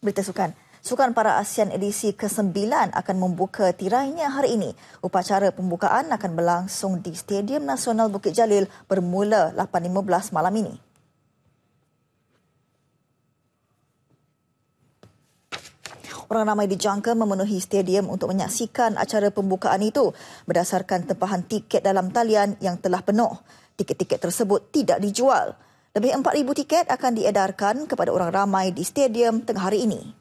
Berita Sukan. Sukan Para ASEAN edisi ke-9 akan membuka tirainya hari ini. Upacara pembukaan akan berlangsung di Stadium Nasional Bukit Jalil bermula 8.15 malam ini. Orang ramai dijangka memenuhi stadium untuk menyaksikan acara pembukaan itu berdasarkan tempahan tiket dalam talian yang telah penuh. Tiket-tiket tersebut tidak dijual. Lebih 4,000 tiket akan diedarkan kepada orang ramai di stadium tengah hari ini.